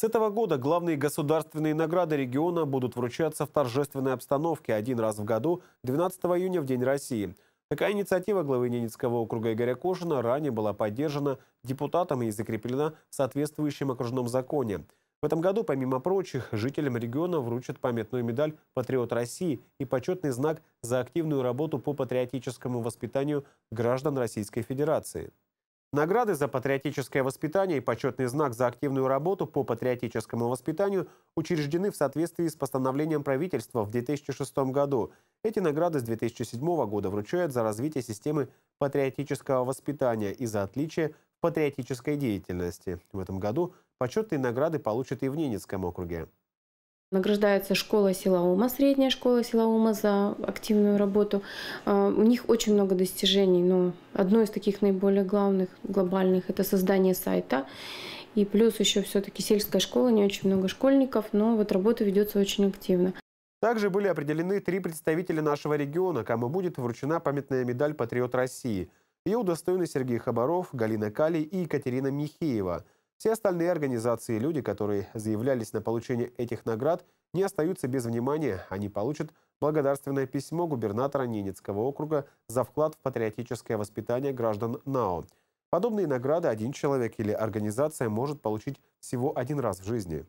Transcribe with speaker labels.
Speaker 1: С этого года главные государственные награды региона будут вручаться в торжественной обстановке один раз в году, 12 июня в День России. Такая инициатива главы Ненецкого округа Игоря Кошина ранее была поддержана депутатами и закреплена в соответствующем окружном законе. В этом году, помимо прочих, жителям региона вручат памятную медаль «Патриот России» и почетный знак за активную работу по патриотическому воспитанию граждан Российской Федерации. Награды за патриотическое воспитание и почетный знак за активную работу по патриотическому воспитанию учреждены в соответствии с постановлением правительства в 2006 году. Эти награды с 2007 года вручают за развитие системы патриотического воспитания и за отличие в патриотической деятельности. В этом году почетные награды получат и в Ненецком округе.
Speaker 2: Награждается школа села Ума, средняя школа села Ума за активную работу. А, у них очень много достижений, но одно из таких наиболее главных, глобальных, это создание сайта. И плюс еще все-таки сельская школа, не очень много школьников, но вот работа ведется очень активно.
Speaker 1: Также были определены три представителя нашего региона, кому будет вручена памятная медаль «Патриот России». Ее удостоены Сергей Хабаров, Галина Калий и Екатерина Михеева – все остальные организации и люди, которые заявлялись на получение этих наград, не остаются без внимания. Они получат благодарственное письмо губернатора Ненецкого округа за вклад в патриотическое воспитание граждан НАО. Подобные награды один человек или организация может получить всего один раз в жизни.